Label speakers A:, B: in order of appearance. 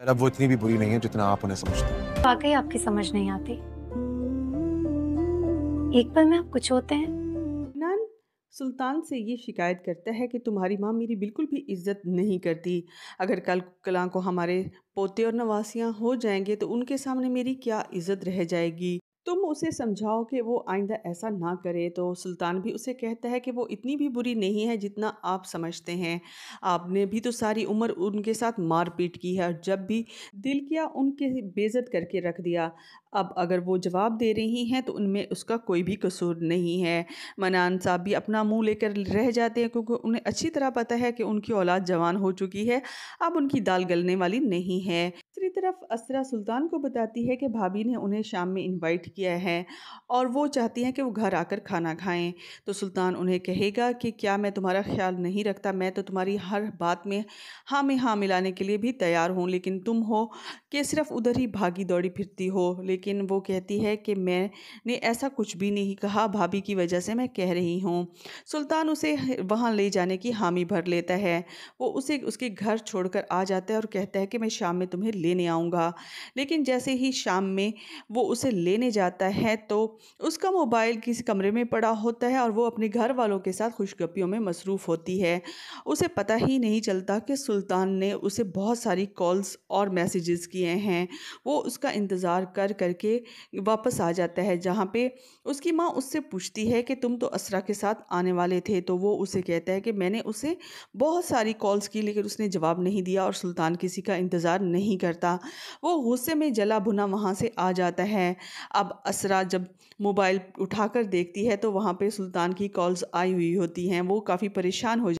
A: अब वो इतनी भी बुरी नहीं है जितना आप उन्हें समझते हैं वाकई आपकी समझ नहीं आती एक पल में आप कुछ होते हैं नन सुल्तान से ये शिकायत करता है कि तुम्हारी माँ मेरी बिल्कुल भी इज्जत नहीं करती अगर कल कलां को हमारे पोते और नवासियाँ हो जाएंगे तो उनके सामने मेरी क्या इज्जत रह जाएगी तुम उसे समझाओ कि वो आइंदा ऐसा ना करे तो सुल्तान भी उसे कहता है कि वो इतनी भी बुरी नहीं है जितना आप समझते हैं आपने भी तो सारी उम्र उनके साथ मारपीट की है और जब भी दिल किया उनके बेज़त करके रख दिया अब अगर वो जवाब दे रही हैं तो उनमें उसका कोई भी कसूर नहीं है मनान साहब भी अपना मुंह लेकर रह जाते हैं क्योंकि उन्हें अच्छी तरह पता है कि उनकी औलाद जवान हो चुकी है अब उनकी दाल गलने वाली नहीं है तरफ असरा सुल्तान को बताती है कि भाभी ने उन्हें शाम में इनवाइट किया है और वो चाहती हैं कि वो घर आकर खाना खाएं तो सुल्तान उन्हें कहेगा कि क्या मैं तुम्हारा ख्याल नहीं रखता मैं तो तुम्हारी हर बात में हाँ में हाँ मिलाने के लिए भी तैयार हूँ लेकिन तुम हो कि सिर्फ उधर ही भागी दौड़ी फिरती हो लेकिन वो कहती है कि मैंने ऐसा कुछ भी नहीं कहा भाभी की वजह से मैं कह रही हूँ सुल्तान उसे वहाँ ले जाने की हामी भर लेता है वो उसे उसके घर छोड़कर आ जाता है और कहता है कि मैं शाम में तुम्हें लेने ले आऊँगा लेकिन जैसे ही शाम में वो उसे लेने जाता है तो उसका मोबाइल किसी कमरे में पड़ा होता है और वो अपने घर वालों के साथ खुशगपियों में मसरूफ़ होती है उसे पता ही नहीं चलता कि सुल्तान ने उसे बहुत सारी कॉल्स और मैसेजेस किए हैं वो उसका इंतज़ार कर करके वापस आ जाता है जहाँ पे उसकी माँ उससे पूछती है कि तुम तो असरा के साथ आने वाले थे तो वो उसे कहता है कि मैंने उसे बहुत सारी कॉल्स की लेकिन उसने जवाब नहीं दिया और सुल्तान किसी का इंतज़ार नहीं करता गया वो गुस्से में जला भुना वहाँ से आ जाता है अब असरा जब मोबाइल उठाकर देखती है तो वहाँ पे सुल्तान की कॉल्स आई हुई होती हैं वो काफ़ी परेशान हो